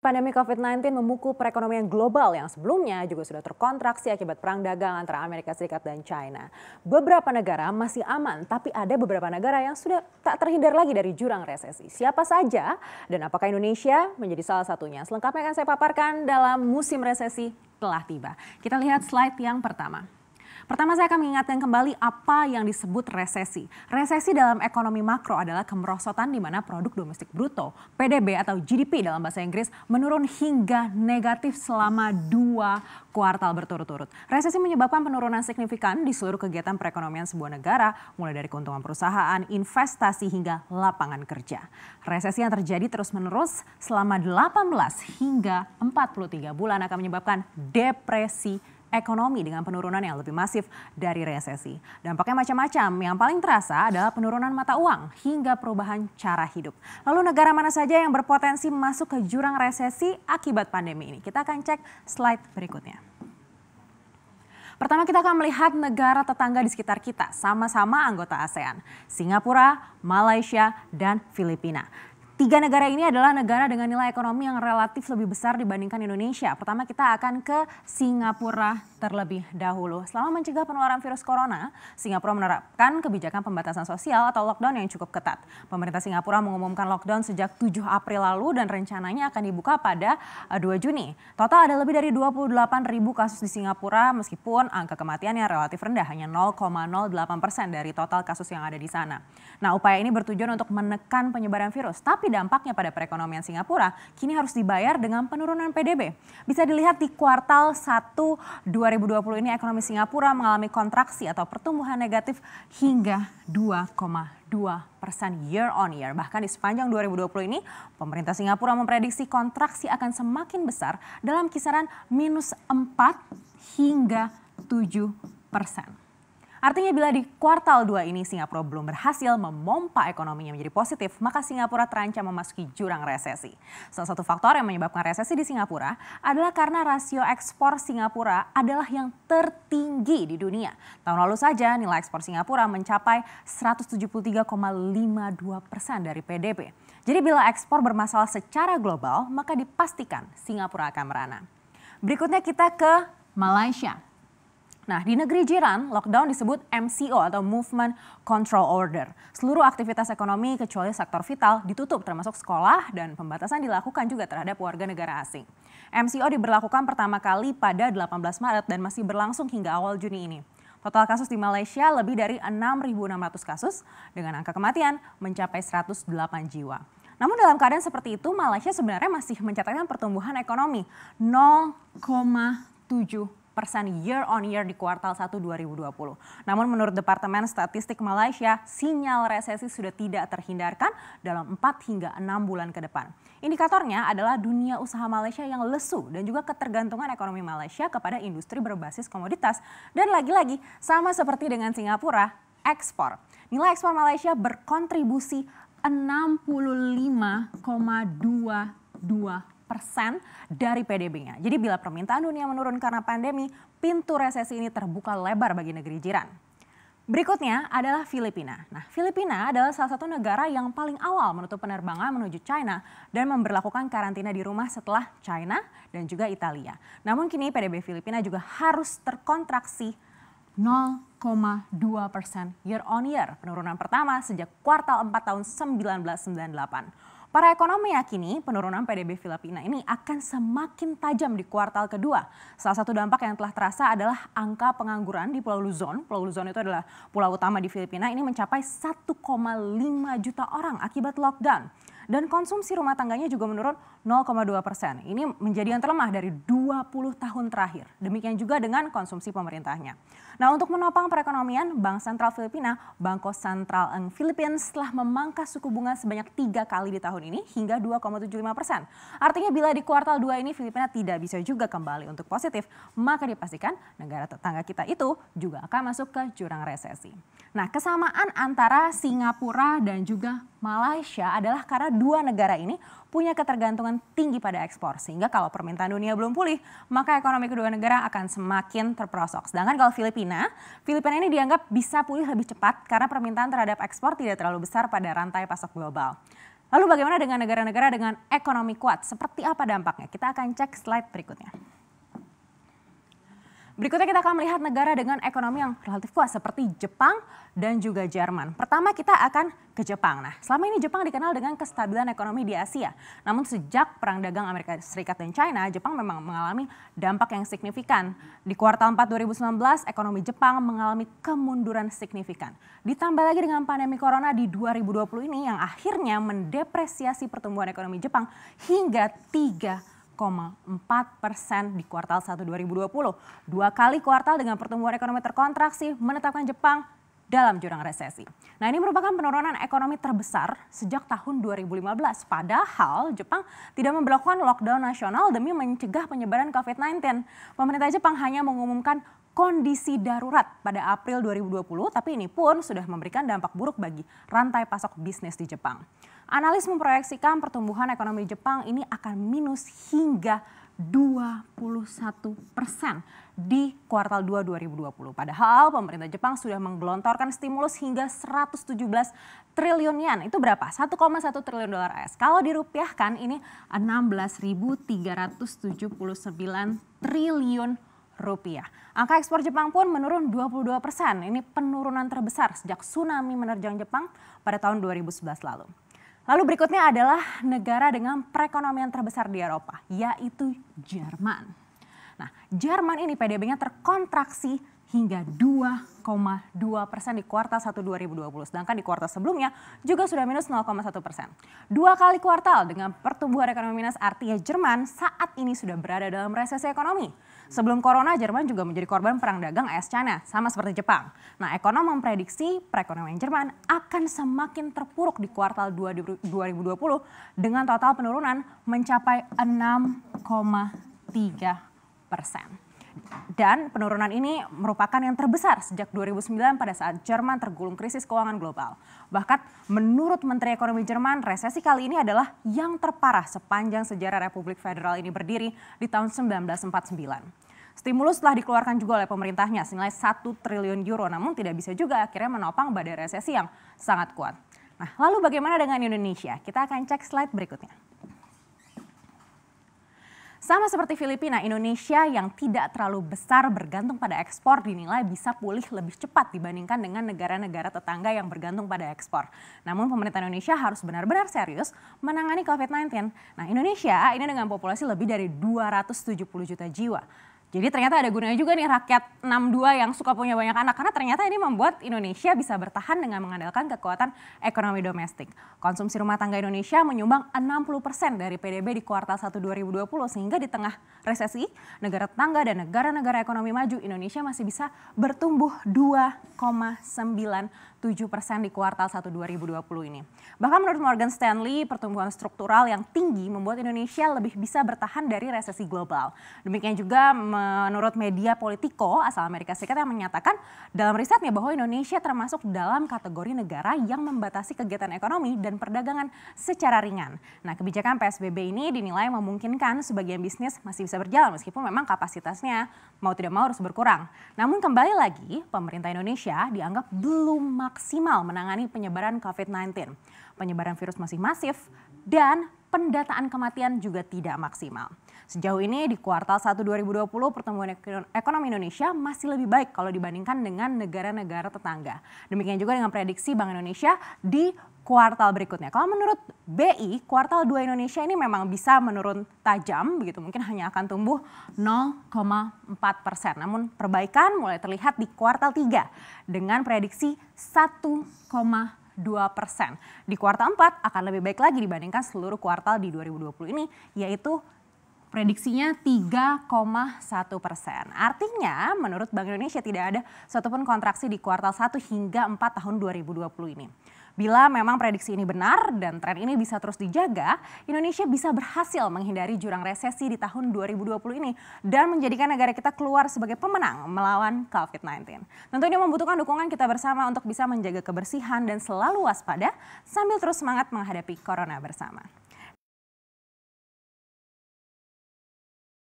Pandemi COVID-19 memukul perekonomian global yang sebelumnya juga sudah terkontraksi akibat perang dagang antara Amerika Serikat dan China. Beberapa negara masih aman, tapi ada beberapa negara yang sudah tak terhindar lagi dari jurang resesi. Siapa saja dan apakah Indonesia menjadi salah satunya? Selengkapnya akan saya paparkan dalam musim resesi telah tiba. Kita lihat slide yang pertama. Pertama saya akan mengingatkan kembali apa yang disebut resesi. Resesi dalam ekonomi makro adalah kemerosotan di mana produk domestik bruto, PDB atau GDP dalam bahasa Inggris menurun hingga negatif selama dua kuartal berturut-turut. Resesi menyebabkan penurunan signifikan di seluruh kegiatan perekonomian sebuah negara, mulai dari keuntungan perusahaan, investasi hingga lapangan kerja. Resesi yang terjadi terus-menerus selama 18 hingga 43 bulan akan menyebabkan depresi ekonomi dengan penurunan yang lebih masif dari resesi. Dampaknya macam-macam, yang paling terasa adalah penurunan mata uang hingga perubahan cara hidup. Lalu negara mana saja yang berpotensi masuk ke jurang resesi akibat pandemi ini? Kita akan cek slide berikutnya. Pertama kita akan melihat negara tetangga di sekitar kita, sama-sama anggota ASEAN, Singapura, Malaysia, dan Filipina. Tiga negara ini adalah negara dengan nilai ekonomi yang relatif lebih besar dibandingkan Indonesia. Pertama kita akan ke Singapura terlebih dahulu. Selama mencegah penularan virus corona, Singapura menerapkan kebijakan pembatasan sosial atau lockdown yang cukup ketat. Pemerintah Singapura mengumumkan lockdown sejak 7 April lalu dan rencananya akan dibuka pada 2 eh, Juni. Total ada lebih dari 28 ribu kasus di Singapura meskipun angka kematiannya relatif rendah hanya 0,08 persen dari total kasus yang ada di sana. Nah upaya ini bertujuan untuk menekan penyebaran virus, tapi dampaknya pada perekonomian Singapura kini harus dibayar dengan penurunan PDB. Bisa dilihat di kuartal 1 2020 2020 ini ekonomi Singapura mengalami kontraksi atau pertumbuhan negatif hingga 2,2 persen year on year. Bahkan di sepanjang 2020 ini, pemerintah Singapura memprediksi kontraksi akan semakin besar dalam kisaran minus 4 hingga 7 persen. Artinya bila di kuartal 2 ini Singapura belum berhasil memompa ekonominya menjadi positif, maka Singapura terancam memasuki jurang resesi. Salah satu faktor yang menyebabkan resesi di Singapura adalah karena rasio ekspor Singapura adalah yang tertinggi di dunia. Tahun lalu saja nilai ekspor Singapura mencapai 173,52 persen dari PDB. Jadi bila ekspor bermasalah secara global, maka dipastikan Singapura akan merana. Berikutnya kita ke Malaysia. Nah, di negeri jiran, lockdown disebut MCO atau Movement Control Order. Seluruh aktivitas ekonomi kecuali sektor vital ditutup termasuk sekolah dan pembatasan dilakukan juga terhadap warga negara asing. MCO diberlakukan pertama kali pada 18 Maret dan masih berlangsung hingga awal Juni ini. Total kasus di Malaysia lebih dari 6.600 kasus dengan angka kematian mencapai 108 jiwa. Namun dalam keadaan seperti itu Malaysia sebenarnya masih mencatatkan pertumbuhan ekonomi 0,7 persen year on year di kuartal 1 2020. Namun menurut Departemen Statistik Malaysia, sinyal resesi sudah tidak terhindarkan dalam 4 hingga 6 bulan ke depan. Indikatornya adalah dunia usaha Malaysia yang lesu dan juga ketergantungan ekonomi Malaysia kepada industri berbasis komoditas. Dan lagi-lagi sama seperti dengan Singapura, ekspor. Nilai ekspor Malaysia berkontribusi 65,22 dari PDB-nya. Jadi bila permintaan dunia menurun karena pandemi, pintu resesi ini terbuka lebar bagi negeri jiran. Berikutnya adalah Filipina. Nah, Filipina adalah salah satu negara yang paling awal menutup penerbangan menuju China dan memberlakukan karantina di rumah setelah China dan juga Italia. Namun kini PDB Filipina juga harus terkontraksi 0,2 year on year, penurunan pertama sejak kuartal 4 tahun 1998. Para ekonom meyakini penurunan PDB Filipina ini akan semakin tajam di kuartal kedua. Salah satu dampak yang telah terasa adalah angka pengangguran di Pulau Luzon. Pulau Luzon itu adalah pulau utama di Filipina ini mencapai 1,5 juta orang akibat lockdown. Dan konsumsi rumah tangganya juga menurun 0,2 persen. Ini menjadi yang terlemah dari 20 tahun terakhir. Demikian juga dengan konsumsi pemerintahnya. Nah untuk menopang perekonomian, Bank Sentral Filipina, Banko Sentral Ang Philippines telah memangkas suku bunga sebanyak tiga kali di tahun ini hingga 2,75 persen. Artinya bila di kuartal 2 ini Filipina tidak bisa juga kembali untuk positif, maka dipastikan negara tetangga kita itu juga akan masuk ke jurang resesi. Nah kesamaan antara Singapura dan juga Malaysia adalah karena dua negara ini punya ketergantungan tinggi pada ekspor. Sehingga kalau permintaan dunia belum pulih, maka ekonomi kedua negara akan semakin terperosok. Sedangkan kalau Filipina, Filipina ini dianggap bisa pulih lebih cepat karena permintaan terhadap ekspor tidak terlalu besar pada rantai pasok global. Lalu bagaimana dengan negara-negara dengan ekonomi kuat? Seperti apa dampaknya? Kita akan cek slide berikutnya. Berikutnya kita akan melihat negara dengan ekonomi yang relatif kuat seperti Jepang dan juga Jerman. Pertama kita akan ke Jepang. Nah, selama ini Jepang dikenal dengan kestabilan ekonomi di Asia. Namun sejak perang dagang Amerika Serikat dan China, Jepang memang mengalami dampak yang signifikan. Di kuartal 4 2019, ekonomi Jepang mengalami kemunduran signifikan. Ditambah lagi dengan pandemi corona di 2020 ini yang akhirnya mendepresiasi pertumbuhan ekonomi Jepang hingga 3 persen di kuartal 1 2020. Dua kali kuartal dengan pertumbuhan ekonomi terkontraksi menetapkan Jepang dalam jurang resesi. Nah ini merupakan penurunan ekonomi terbesar sejak tahun 2015. Padahal Jepang tidak memperlakukan lockdown nasional demi mencegah penyebaran COVID-19. Pemerintah Jepang hanya mengumumkan kondisi darurat pada April 2020, tapi ini pun sudah memberikan dampak buruk bagi rantai pasok bisnis di Jepang. Analis memproyeksikan pertumbuhan ekonomi Jepang ini akan minus hingga 21 persen di kuartal 2 2020. Padahal pemerintah Jepang sudah menggelontorkan stimulus hingga 117 triliun yen. Itu berapa? 1,1 triliun dolar AS. Kalau dirupiahkan ini 16.379 triliun rupiah. Angka ekspor Jepang pun menurun 22 persen. Ini penurunan terbesar sejak tsunami menerjang Jepang pada tahun 2011 lalu. Lalu berikutnya adalah negara dengan perekonomian terbesar di Eropa, yaitu Jerman. Nah, Jerman ini PDB-nya terkontraksi hingga 2,2 persen di kuartal 1 2020. Sedangkan di kuartal sebelumnya juga sudah minus 0,1 persen. Dua kali kuartal dengan pertumbuhan ekonomi minus artinya Jerman saat ini sudah berada dalam resesi ekonomi. Sebelum corona, Jerman juga menjadi korban perang dagang AS China, sama seperti Jepang. Nah, ekonom memprediksi perekonomian Jerman akan semakin terpuruk di kuartal 2 2020 dengan total penurunan mencapai 6,3 persen. Dan penurunan ini merupakan yang terbesar sejak 2009 pada saat Jerman tergulung krisis keuangan global. Bahkan menurut Menteri Ekonomi Jerman, resesi kali ini adalah yang terparah sepanjang sejarah Republik Federal ini berdiri di tahun 1949. Stimulus telah dikeluarkan juga oleh pemerintahnya senilai 1 triliun euro namun tidak bisa juga akhirnya menopang badai resesi yang sangat kuat. Nah, lalu bagaimana dengan Indonesia? Kita akan cek slide berikutnya. Sama seperti Filipina, Indonesia yang tidak terlalu besar bergantung pada ekspor dinilai bisa pulih lebih cepat dibandingkan dengan negara-negara tetangga yang bergantung pada ekspor. Namun pemerintah Indonesia harus benar-benar serius menangani COVID-19. Nah Indonesia ini dengan populasi lebih dari 270 juta jiwa. Jadi ternyata ada gunanya juga nih rakyat 62 yang suka punya banyak anak karena ternyata ini membuat Indonesia bisa bertahan dengan mengandalkan kekuatan ekonomi domestik. Konsumsi rumah tangga Indonesia menyumbang 60% dari PDB di kuartal 1 2020 sehingga di tengah resesi negara tetangga dan negara-negara ekonomi maju Indonesia masih bisa bertumbuh 2,9 7% di kuartal 1 2020 ini. Bahkan menurut Morgan Stanley, pertumbuhan struktural yang tinggi membuat Indonesia lebih bisa bertahan dari resesi global. Demikian juga menurut media Politico asal Amerika Serikat yang menyatakan dalam risetnya bahwa Indonesia termasuk dalam kategori negara yang membatasi kegiatan ekonomi dan perdagangan secara ringan. Nah, kebijakan PSBB ini dinilai memungkinkan sebagian bisnis masih bisa berjalan meskipun memang kapasitasnya mau tidak mau harus berkurang. Namun kembali lagi, pemerintah Indonesia dianggap belum maksimal menangani penyebaran COVID-19. Penyebaran virus masih masif dan pendataan kematian juga tidak maksimal. Sejauh ini di kuartal 1 2020 pertumbuhan ekonomi Indonesia masih lebih baik kalau dibandingkan dengan negara-negara tetangga. Demikian juga dengan prediksi Bank Indonesia di kuartal berikutnya. Kalau menurut BI, kuartal 2 Indonesia ini memang bisa menurun tajam begitu. Mungkin hanya akan tumbuh 0,4 persen. Namun perbaikan mulai terlihat di kuartal 3 dengan prediksi 1, persen. Di kuartal 4 akan lebih baik lagi dibandingkan seluruh kuartal di 2020 ini, yaitu prediksinya 3,1 persen. Artinya menurut Bank Indonesia tidak ada satupun kontraksi di kuartal 1 hingga 4 tahun 2020 ini. Bila memang prediksi ini benar dan tren ini bisa terus dijaga, Indonesia bisa berhasil menghindari jurang resesi di tahun 2020 ini dan menjadikan negara kita keluar sebagai pemenang melawan COVID-19. Tentu ini membutuhkan dukungan kita bersama untuk bisa menjaga kebersihan dan selalu waspada sambil terus semangat menghadapi corona bersama.